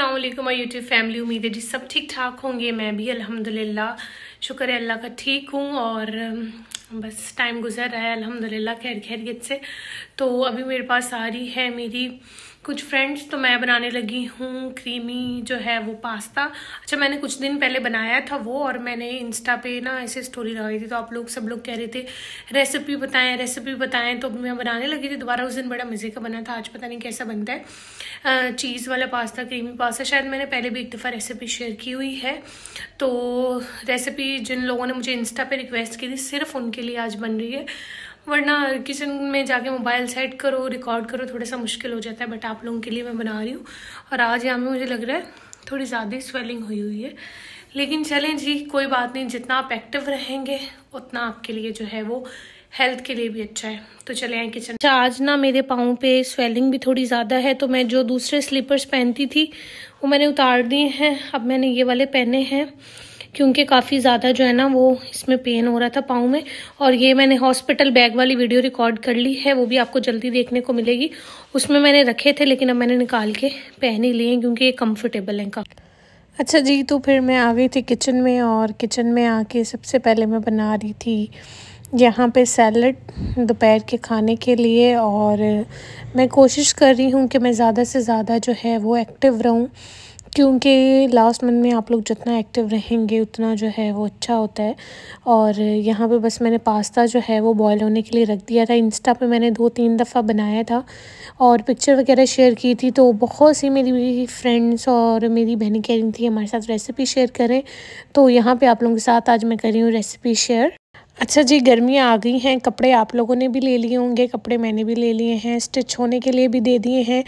असलम और YouTube family उम्मीद है जी सब ठीक ठाक होंगे मैं भी अल्हम्दुलिल्लाह शुक्र है अल्लाह का ठीक हूँ और बस टाइम गुजर रहा है अल्हम्दुलिल्लाह खैर खैरियत से तो अभी मेरे पास आ रही है मेरी कुछ फ्रेंड्स तो मैं बनाने लगी हूँ क्रीमी जो है वो पास्ता अच्छा मैंने कुछ दिन पहले बनाया था वो और मैंने इंस्टा पे ना ऐसे स्टोरी लगाई थी तो आप लोग सब लोग कह रहे थे रेसिपी बताएं रेसिपी बताएं तो मैं बनाने लगी थी दोबारा उस दिन बड़ा मज़े का बना था आज पता नहीं कैसा बनता है चीज़ वाला पास्ता क्रीमी पास्ता शायद मैंने पहले भी एक दफ़ा रेसिपी शेयर की हुई है तो रेसिपी जिन लोगों ने मुझे इंस्टा पर रिक्वेस्ट की थी सिर्फ उनके लिए आज बन रही है वरना किचन में जाके मोबाइल सेट करो रिकॉर्ड करो थोड़ा सा मुश्किल हो जाता है बट आप लोगों के लिए मैं बना रही हूँ और आज यहाँ में मुझे लग रहा है थोड़ी ज़्यादा ही स्वेलिंग हुई हुई है लेकिन चलें जी कोई बात नहीं जितना आप एक्टिव रहेंगे उतना आपके लिए जो है वो हेल्थ के लिए भी अच्छा है तो चले आए किचन अच्छा आज ना मेरे पाँव पे स्वेलिंग भी थोड़ी ज़्यादा है तो मैं जो दूसरे स्लीपर्स पहनती थी वो मैंने उतार दिए हैं अब मैंने ये वाले पहने हैं क्योंकि काफ़ी ज़्यादा जो है ना वो इसमें पेन हो रहा था पाँव में और ये मैंने हॉस्पिटल बैग वाली वीडियो रिकॉर्ड कर ली है वो भी आपको जल्दी देखने को मिलेगी उसमें मैंने रखे थे लेकिन अब मैंने निकाल के पहन ही लिए क्योंकि ये कम्फर्टेबल हैं काफ़ी अच्छा जी तो फिर मैं आ गई थी किचन में और किचन में आके सबसे पहले मैं बना रही थी यहाँ पे सैलड दोपहर के खाने के लिए और मैं कोशिश कर रही हूँ कि मैं ज़्यादा से ज़्यादा जो है वो एक्टिव रहूँ क्योंकि लास्ट मंथ में आप लोग जितना एक्टिव रहेंगे उतना जो है वो अच्छा होता है और यहाँ पे बस मैंने पास्ता जो है वो बॉयल होने के लिए रख दिया था इंस्टा पे मैंने दो तीन दफ़ा बनाया था और पिक्चर वगैरह शेयर की थी तो बहुत सी मेरी फ्रेंड्स और मेरी बहनें कह रही थी हमारे साथ रेसिपी शेयर करें तो यहाँ पर आप लोगों के साथ आज मैं कर रही हूँ रेसिपी शेयर अच्छा जी गर्मियाँ आ गई हैं कपड़े आप लोगों ने भी ले लिए होंगे कपड़े मैंने भी ले लिए हैं स्टिच होने के लिए भी दे दिए हैं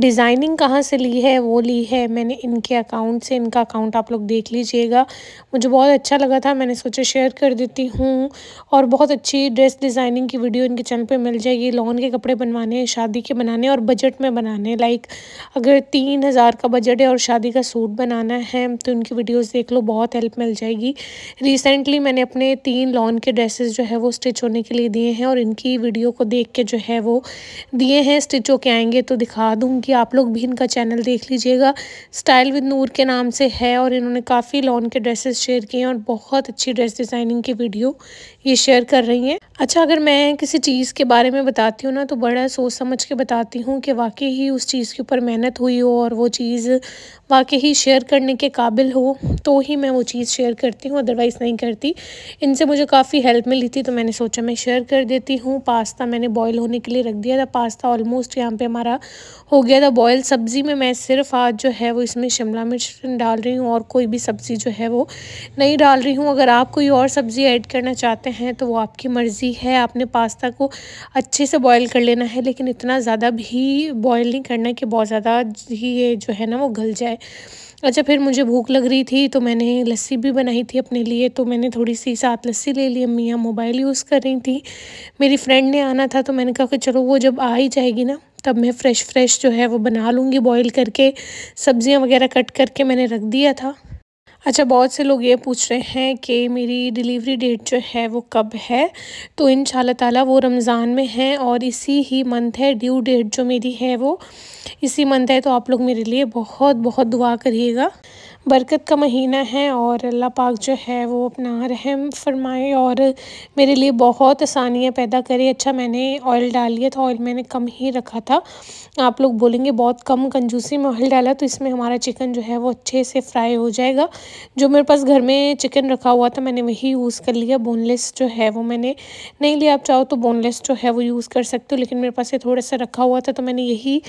डिज़ाइनिंग कहाँ से ली है वो ली है मैंने इनके अकाउंट से इनका अकाउंट आप लोग देख लीजिएगा मुझे बहुत अच्छा लगा था मैंने सोचा शेयर कर देती हूँ और बहुत अच्छी ड्रेस डिज़ाइनिंग की वीडियो इनके चैनल पर मिल जाएगी लॉन के कपड़े बनवाने शादी के बनाने और बजट में बनाने लाइक अगर तीन हज़ार का बजट है और शादी का सूट बनाना है तो इनकी वीडियोज़ देख लो बहुत हेल्प मिल जाएगी रिसेंटली मैंने अपने तीन लॉन के के ड्रेसेस जो है वो स्टिच होने के लिए दिए हैं और इनकी वीडियो को देख के जो है वो दिए हैं स्टिच होके आएंगे तो दिखा दूँगी आप लोग भी इनका चैनल देख लीजिएगा स्टाइल विद नूर के नाम से है और इन्होंने काफ़ी लॉन के ड्रेसेस शेयर किए हैं और बहुत अच्छी ड्रेस डिज़ाइनिंग की वीडियो ये शेयर कर रही हैं अच्छा अगर मैं किसी चीज़ के बारे में बताती हूँ ना तो बड़ा सोच समझ के बताती हूँ कि वाकई ही उस चीज़ के ऊपर मेहनत हुई हो और वो चीज़ वाकई ही शेयर करने के काबिल हो तो ही मैं वो चीज़ शेयर करती हूँ अदरवाइज़ नहीं करती इनसे मुझे काफ़ी की हेल्प मिली थी तो मैंने सोचा मैं शेयर कर देती हूँ पास्ता मैंने बॉयल होने के लिए रख दिया था पास्ता ऑलमोस्ट यहाँ पे हमारा हो गया था बॉयल सब्ज़ी में मैं सिर्फ आज जो है वो इसमें शिमला मिर्च डाल रही हूँ और कोई भी सब्ज़ी जो है वो नहीं डाल रही हूँ अगर आप कोई और सब्ज़ी ऐड करना चाहते हैं तो वो आपकी मर्ज़ी है आपने पास्ता को अच्छे से बॉयल कर लेना है लेकिन इतना ज़्यादा भी बॉयल नहीं करना कि बहुत ज़्यादा ही ये जो है ना वो गल जाए अच्छा फिर मुझे भूख लग रही थी तो मैंने लस्सी भी बनाई थी अपने लिए तो मैंने थोड़ी सी साथ लस्सी ले ली अम्मी यहाँ मोबाइल यूज़ कर रही थी मेरी फ्रेंड ने आना था तो मैंने कहा कि चलो वो जब आ ही जाएगी ना तब मैं फ़्रेश फ्रेश जो है वो बना लूँगी बॉईल करके सब्ज़ियाँ वगैरह कट करके मैंने रख दिया था अच्छा बहुत से लोग ये पूछ रहे हैं कि मेरी डिलीवरी डेट जो है वो कब है तो इन ताला वो रमज़ान में है और इसी ही मंथ है ड्यू डेट जो मेरी है वो इसी मंथ है तो आप लोग मेरे लिए बहुत बहुत दुआ करिएगा बरकत का महीना है और अल्लाह पाक जो है वो अपना रहम फरमाए और मेरे लिए बहुत आसानियाँ पैदा करे अच्छा मैंने ऑयल डाल लिया था ऑयल मैंने कम ही रखा था आप लोग बोलेंगे बहुत कम कंजूसी में ऑयल डाला तो इसमें हमारा चिकन जो है वो अच्छे से फ्राई हो जाएगा जो मेरे पास घर में चिकन रखा हुआ था मैंने वही यूज़ कर लिया बोनलेस जो है वो मैंने नहीं लिया आप चाहो तो बोनलेस जो है वो यूज़ कर सकते हो लेकिन मेरे पास ये थोड़ा सा रखा हुआ था तो मैंने यही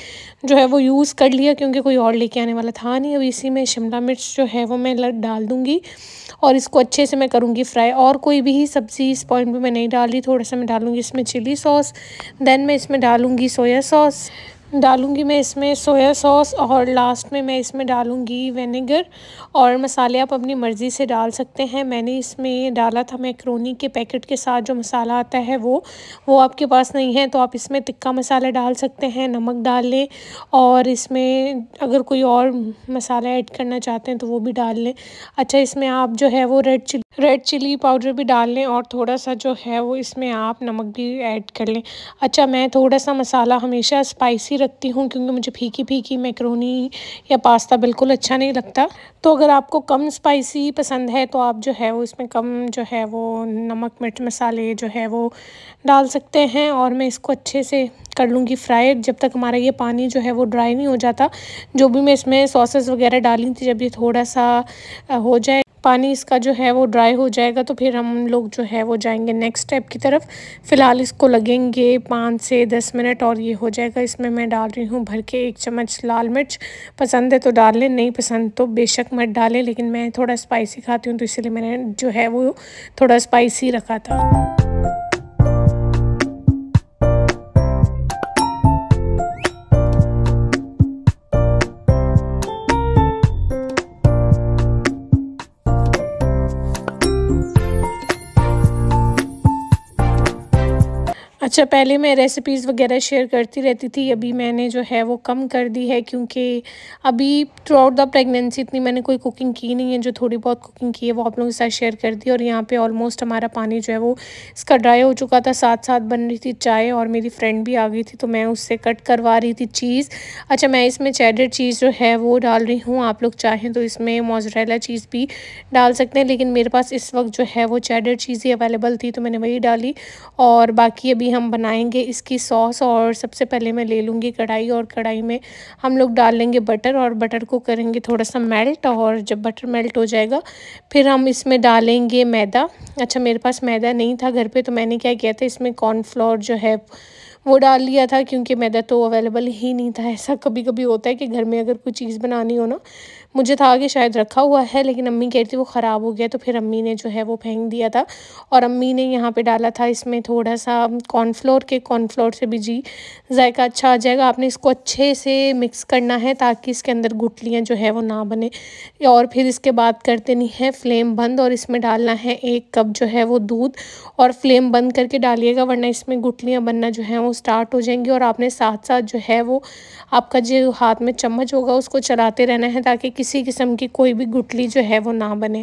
जो है वो यूज़ कर लिया क्योंकि कोई और लेके आने वाला था नहीं अब इसी में शिमला मिर्च मिर्च जो है वो मैं डाल दूँगी और इसको अच्छे से मैं करूँगी फ्राई और कोई भी सब्ज़ी इस पॉइंट पर मैं नहीं डाली थोड़ा सा मैं डालूँगी इसमें चिली सॉस देन मैं इसमें डालूँगी सोया सॉस डालूँगी मैं इसमें सोया सॉस और लास्ट में मैं इसमें डालूँगी विनेगर और मसाले आप अपनी मर्ज़ी से डाल सकते हैं मैंने इसमें डाला था मैक्रोनी के पैकेट के साथ जो मसाला आता है वो वो आपके पास नहीं है तो आप इसमें तिक्का मसाला डाल सकते हैं नमक डाल लें और इसमें अगर कोई और मसाला ऐड करना चाहते हैं तो वो भी डाल लें अच्छा इसमें आप जो है वो red chilli red chilli powder भी डाल लें और थोड़ा सा जो है वो इसमें आप नमक भी ऐड कर लें अच्छा मैं थोड़ा सा मसाला हमेशा स्पाइसी रखती हूँ क्योंकि मुझे फीकी फीकी मैक्रोनी या पास्ता बिल्कुल अच्छा नहीं लगता तो अगर आपको कम स्पाइसी पसंद है तो आप जो है वो इसमें कम जो है वो नमक मिर्च मसाले जो है वो डाल सकते हैं और मैं इसको अच्छे से कर लूँगी फ्राई जब तक हमारा ये पानी जो है वो ड्राई नहीं हो जाता जो भी मैं इसमें सॉसेस वगैरह डाली थी जब ये थोड़ा सा हो जाए पानी इसका जो है वो ड्राई हो जाएगा तो फिर हम लोग जो है वो जाएंगे नेक्स्ट स्टेप की तरफ फ़िलहाल इसको लगेंगे पाँच से दस मिनट और ये हो जाएगा इसमें मैं डाल रही हूँ भर के एक चम्मच लाल मिर्च पसंद है तो डाल लें नहीं पसंद तो बेशक मत डालें लेकिन मैं थोड़ा स्पाइसी खाती हूँ तो इसलिए मैंने जो है वो थोड़ा स्पाइसी रखा था अच्छा पहले मैं रेसिपीज़ वगैरह शेयर करती रहती थी अभी मैंने जो है वो कम कर दी है क्योंकि अभी थ्रू आउट द प्रेगनेंसी इतनी मैंने कोई कुकिंग की नहीं है जो थोड़ी बहुत कुकिंग की है वो आप लोगों के साथ शेयर कर दी और यहाँ पे ऑलमोस्ट हमारा पानी जो है वो इसका ड्राई हो चुका था साथ साथ बन रही थी चाय और मेरी फ्रेंड भी आ गई थी तो मैं उससे कट करवा रही थी चीज़ अच्छा मैं इसमें चैडर चीज़ जो है वो डाल रही हूँ आप लोग चाहें तो इसमें मोजरेला चीज़ भी डाल सकते हैं लेकिन मेरे पास इस वक्त जो है वो चैडर चीज़ ही अवेलेबल थी तो मैंने वही डाली और बाकी अभी हम हम बनाएंगे इसकी सॉस और सबसे पहले मैं ले लूँगी कढ़ाई और कढ़ाई में हम लोग डाल लेंगे बटर और बटर को करेंगे थोड़ा सा मेल्ट और जब बटर मेल्ट हो जाएगा फिर हम इसमें डालेंगे मैदा अच्छा मेरे पास मैदा नहीं था घर पर तो मैंने क्या किया था इसमें कॉर्नफ्लोर जो है वो डाल लिया था क्योंकि मैदा तो अवेलेबल ही नहीं था ऐसा कभी कभी होता है कि घर में अगर कोई चीज़ बनानी हो ना मुझे था कि शायद रखा हुआ है लेकिन अम्मी कह रही थी वो ख़राब हो गया तो फिर अम्मी ने जो है वो फेंक दिया था और अम्मी ने यहाँ पे डाला था इसमें थोड़ा सा कॉर्नफ्लोर के कॉर्नफ्लोर से भी जी जायका अच्छा आ जाएगा आपने इसको अच्छे से मिक्स करना है ताकि इसके अंदर गुटलियाँ जो है वो ना बने और फिर इसके बाद कर देनी है फ्लेम बंद और इसमें डालना है एक कप जो है वो दूध और फ्लेम बंद करके डालिएगा वरना इसमें गुटलियाँ बनना जो है वो स्टार्ट हो जाएंगी और आपने साथ साथ जो है वो आपका जो हाथ में चम्मच होगा उसको चलाते रहना है ताकि किसी किस्म की कोई भी गुटली जो है वो ना बने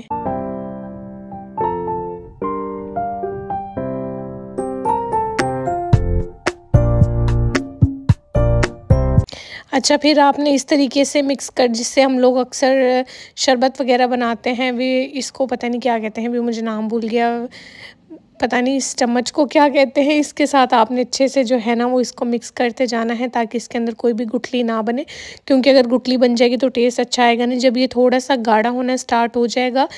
अच्छा फिर आपने इस तरीके से मिक्स कर जिससे हम लोग अक्सर शरबत वगैरह बनाते हैं वे इसको पता नहीं क्या कहते हैं भी मुझे नाम भूल गया पता नहीं इस चम्मच को क्या कहते हैं इसके साथ आपने अच्छे से जो है ना वो इसको मिक्स करते जाना है ताकि इसके अंदर कोई भी गुठली ना बने क्योंकि अगर गुठली बन जाएगी तो टेस्ट अच्छा आएगा नहीं जब ये थोड़ा सा गाढ़ा होना स्टार्ट हो जाएगा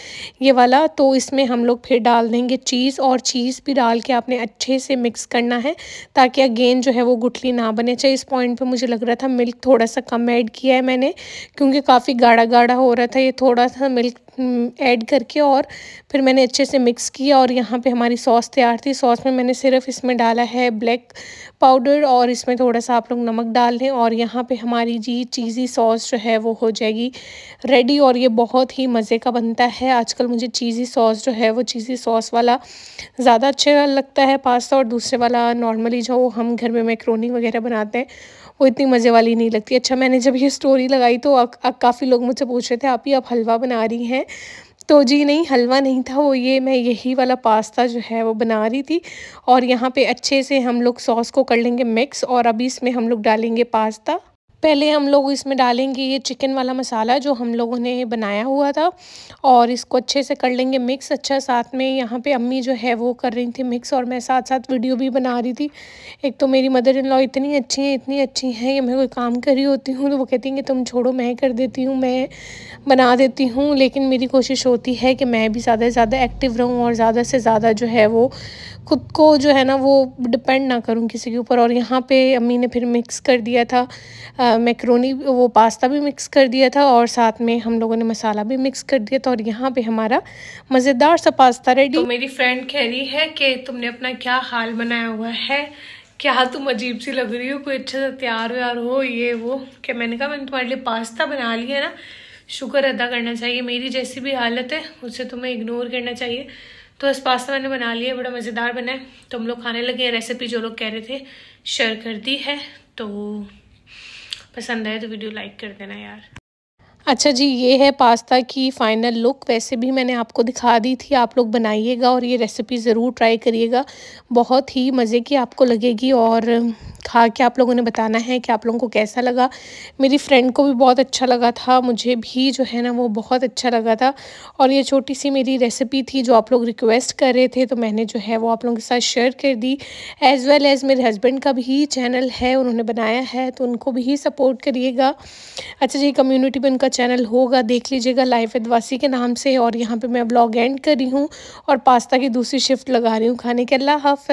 ये वाला तो इसमें हम लोग फिर डाल देंगे चीज़ और चीज़ भी डाल के आपने अच्छे से मिक्स करना है ताकि अगेन जो है वो गुठली ना बने चाहे अच्छा, इस पॉइंट पर मुझे लग रहा था मिल्क थोड़ा सा कम ऐड किया है मैंने क्योंकि काफ़ी गाढ़ा गाढ़ा हो रहा था ये थोड़ा सा मिल्क ऐड हम्म, करके और फिर मैंने अच्छे से मिक्स किया और यहाँ पे हमारी सॉस तैयार थी सॉस में मैंने सिर्फ इसमें डाला है ब्लैक पाउडर और इसमें थोड़ा सा आप लोग नमक डाल लें और यहाँ पे हमारी जी चीज़ी सॉस जो है वो हो जाएगी रेडी और ये बहुत ही मज़े का बनता है आजकल मुझे चीज़ी सॉस जो है वो चीज़ी सॉस वाला ज़्यादा अच्छा लगता है पास्ता और दूसरे वाला नॉर्मली जो हम घर में मैक्रोनी वगैरह बनाते हैं वो इतनी मज़े वाली नहीं लगती अच्छा मैंने जब ये स्टोरी लगाई तो काफ़ी लोग मुझसे पूछ रहे थे आप ही आप हलवा बना रही हैं तो जी नहीं हलवा नहीं था वो ये मैं यही वाला पास्ता जो है वो बना रही थी और यहाँ पे अच्छे से हम लोग सॉस को कर लेंगे मिक्स और अभी इसमें हम लोग डालेंगे पास्ता पहले हम लोग इसमें डालेंगे ये चिकन वाला मसाला जो हम लोगों ने बनाया हुआ था और इसको अच्छे से कर लेंगे मिक्स अच्छा साथ में यहाँ पे अम्मी जो है वो कर रही थी मिक्स और मैं साथ साथ वीडियो भी बना रही थी एक तो मेरी मदर इन लॉ इतनी अच्छी हैं इतनी अच्छी हैं कि मैं कोई काम कर रही होती हूँ तो वो कहती हैं कि तुम छोड़ो मैं कर देती हूँ मैं बना देती हूँ लेकिन मेरी कोशिश होती है कि मैं भी ज़्यादा से ज़्यादा एक्टिव रहूँ और ज़्यादा से ज़्यादा जो है वो खुद को जो है ना वो डिपेंड ना करूँ किसी के ऊपर और यहाँ पर अम्मी ने फिर मिक्स कर दिया था मैक्रोनी वो पास्ता भी मिक्स कर दिया था और साथ में हम लोगों ने मसाला भी मिक्स कर दिया था और यहाँ पे हमारा मज़ेदार सा पास्ता रेडी तो मेरी फ्रेंड कह रही है कि तुमने अपना क्या हाल बनाया हुआ है क्या तुम अजीब सी लग रही हो कोई अच्छे से तैयार व्यार हो ये वो क्या मैंने कहा मैंने तुम्हारे लिए पास्ता बना लिया ना शुक्र अदा करना चाहिए मेरी जैसी भी हालत है उसे तुम्हें इग्नोर करना चाहिए तो बस पास्ता मैंने बना लिया बड़ा मज़ेदार बना है तो हम लोग खाने लगे रेसिपी जो लोग कह रहे थे शेयर कर दी है तो पसंद आए तो वीडियो लाइक कर देना यार अच्छा जी ये है पास्ता की फ़ाइनल लुक वैसे भी मैंने आपको दिखा दी थी आप लोग बनाइएगा और ये रेसिपी ज़रूर ट्राई करिएगा बहुत ही मज़े की आपको लगेगी और खा के आप लोगों ने बताना है कि आप लोगों को कैसा लगा मेरी फ्रेंड को भी बहुत अच्छा लगा था मुझे भी जो है ना वो बहुत अच्छा लगा था और ये छोटी सी मेरी रेसिपी थी जो आप लोग रिक्वेस्ट कर रहे थे तो मैंने जो है वो आप लोगों के साथ शेयर कर दी एज़ वेल एज़ मेरे हस्बैंड का भी चैनल है उन्होंने बनाया है तो उनको भी सपोर्ट करिएगा अच्छा जी कम्यूनिटी में उनका चैनल होगा देख लीजिएगा लाइफ एडवासी के नाम से और यहाँ पर मैं ब्लॉग एंड कर रही हूँ और पास्ता की दूसरी शिफ्ट लगा रही हूँ खाने के अल्लाह हाफ